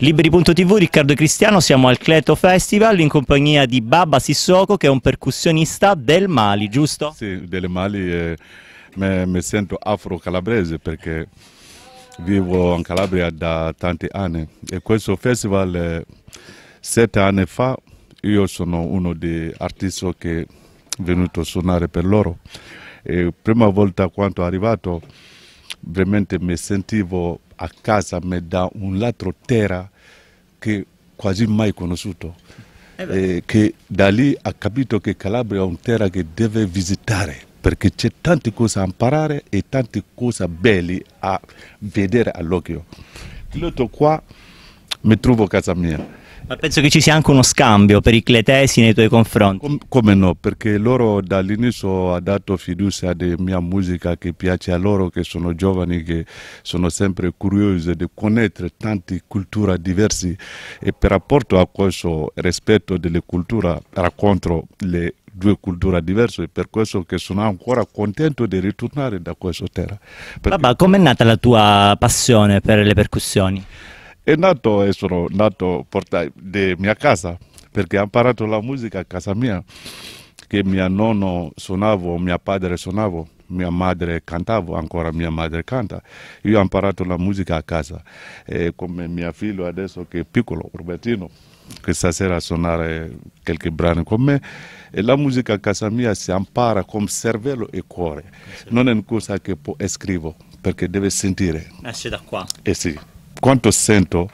Liberi.tv, Riccardo Cristiano, siamo al Cleto Festival in compagnia di Baba Sissoko che è un percussionista del Mali, giusto? Sì, del Mali eh, mi sento afro-calabrese perché vivo in Calabria da tanti anni e questo festival eh, sette anni fa io sono uno degli artisti che è venuto a suonare per loro e prima volta quando sono arrivato veramente mi sentivo a casa ma da un altro terra che quasi mai conosciuto. Eh eh, che da lì ha capito che Calabria è una terra che deve visitare perché c'è tante cose da imparare e tante cose belle a vedere all'occhio. L'altro qua mi trovo a casa mia ma penso che ci sia anche uno scambio per i cletesi nei tuoi confronti. Com come no, perché loro dall'inizio hanno dato fiducia alla mia musica che piace a loro, che sono giovani, che sono sempre curiosi di conoscere tante culture diverse e per rapporto a questo rispetto delle culture racconto le due culture diverse e per questo che sono ancora contento di ritornare da questa terra. Perché... Babà, com'è nata la tua passione per le percussioni? è nato e sono nato portato di mia casa perché ho imparato la musica a casa mia che mio nonno suonava, mio padre suonava, mia madre cantava, ancora mia madre canta. Io ho imparato la musica a casa, e come mio figlio adesso che è piccolo, Robertino, che stasera suonare qualche brano con me. E la musica a casa mia si impara con cervello e cuore, non è una cosa che scrivo, perché deve sentire. Esce eh da qua. Eh sì quanto sento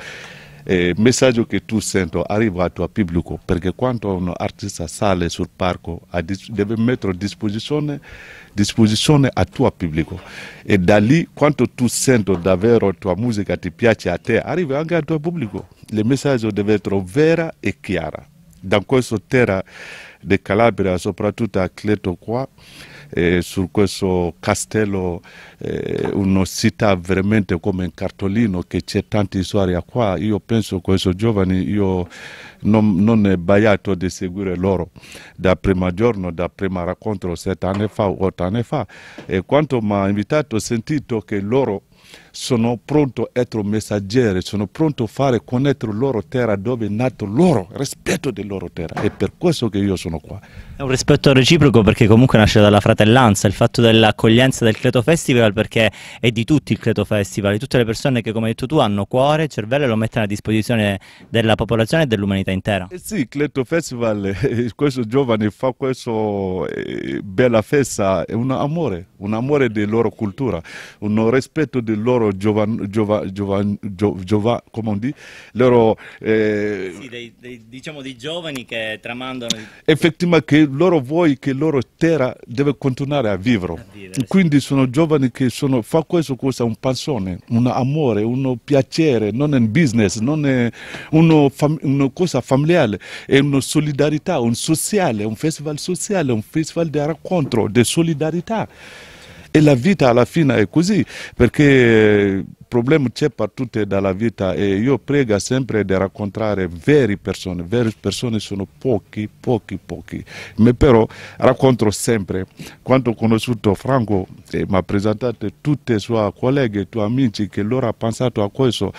il eh, messaggio che tu sento arriva al tuo pubblico perché quando un artista sale sul palco deve mettere a disposizione, disposizione al tuo pubblico e da lì quando tu sento davvero la tua musica ti piace a te arriva anche al tuo pubblico il messaggio deve essere vera e chiara da questa terra di Calabria soprattutto a Cleto qua eh, su questo castello, eh, una città veramente come un cartolino che c'è tanta storia qua. Io penso che questi giovani, io non, non è sbagliato di seguire loro dal primo giorno, dal primo racconto, sette anni fa, otto anni fa. E quanto mi ha invitato ho sentito che loro sono pronto a essere un messaggero, sono pronto a fare conoscere la loro terra dove è nato loro, rispetto della loro terra. È per questo che io sono qua. È un rispetto reciproco perché comunque nasce dalla fratellanza, il fatto dell'accoglienza del Creto Festival perché è di tutti il Creto Festival, di tutte le persone che come hai detto tu hanno cuore, cervello e lo mettono a disposizione della popolazione e dell'umanità intera. Eh sì, il Creto Festival, eh, questo giovane fa questa eh, bella festa, è un amore, un amore della loro cultura, un rispetto del loro loro giovan, giovan, giovan, giovan come on di, loro... Eh, sì, dei, dei, diciamo dei giovani che tramandano... Effettivamente che loro vogliono che la loro terra deve continuare a vivere. A vivere Quindi sì. sono giovani che sono, fa questo, questo è un passione, un amore, un piacere, non è un business, non è uno, una cosa familiare, è una solidarietà, un sociale, un festival sociale, un festival di racconto, di solidarietà. E la vita alla fine è così, perché il problema c'è partout dalla vita e io prego sempre di raccontare vere persone, vere persone sono pochi, pochi, pochi, ma però racconto sempre, quando ho conosciuto Franco eh, mi ha presentato tutti i suoi colleghi, i tuoi amici che loro hanno pensato a questo,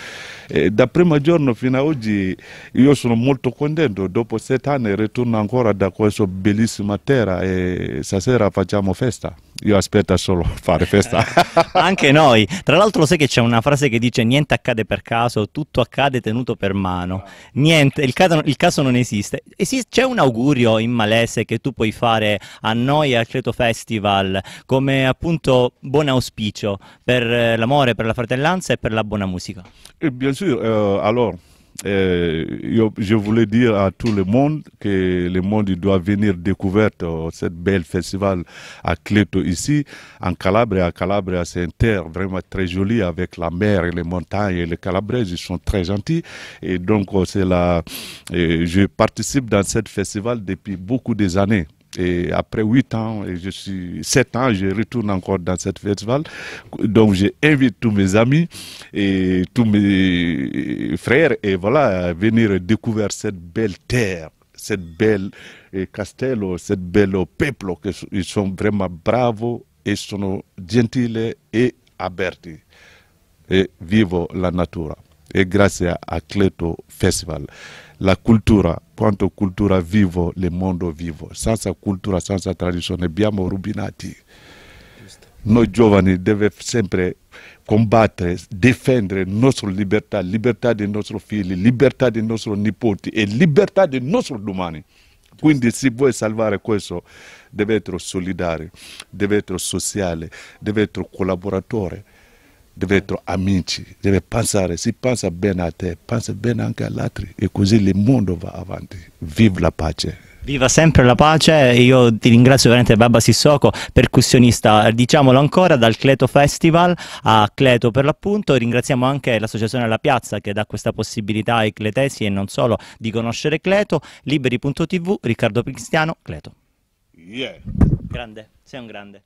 eh, dal primo giorno fino ad oggi io sono molto contento, dopo sette anni ritorno ancora da questa bellissima terra e stasera facciamo festa io aspetto solo fare festa. Anche noi. Tra l'altro sai che c'è una frase che dice niente accade per caso, tutto accade tenuto per mano. Niente, il caso, il caso non esiste. esiste. C'è un augurio in malese che tu puoi fare a noi al Creto Festival come appunto buon auspicio per eh, l'amore, per la fratellanza e per la buona musica? Eh, bien sûr, euh, alors... Euh, je voulais dire à tout le monde que le monde doit venir découvrir ce euh, cette belle festival à Cléto ici, en à Calabre c'est une terre vraiment très jolie avec la mer et les montagnes et les Calabrais, ils sont très gentils. Et donc, euh, c'est je participe dans ce festival depuis beaucoup des années. Et après 8 ans, et je suis 7 ans, je retourne encore dans cette festival. Donc j'invite tous mes amis et tous mes frères et voilà, à venir découvrir cette belle terre cette belle eh, castello, cette belle oh, peuple, oh, ils sont vraiment braves, et sont gentils et abertis. Et vive la nature. e grazie a Cleto Festival. La cultura, quanto cultura vivo, il mondo vivo. Senza cultura, senza tradizione, abbiamo rubinati. Noi giovani dobbiamo sempre combattere, difendere la nostra libertà, la libertà dei nostri figli, la libertà dei nostri nipoti e la libertà del nostro domani. Quindi se vuoi salvare questo, deve essere solidale, deve essere sociale, deve essere collaboratore essere amici, deve pensare, si pensa bene a te, pensa bene anche agli altri e così il mondo va avanti. Viva la pace! Viva sempre la pace, io ti ringrazio veramente Baba Sissoko, percussionista, diciamolo ancora, dal Cleto Festival a Cleto per l'appunto, ringraziamo anche l'associazione La Piazza che dà questa possibilità ai cletesi e non solo di conoscere Cleto, liberi.tv, Riccardo Cristiano, Cleto. Yeah. Grande, sei un grande.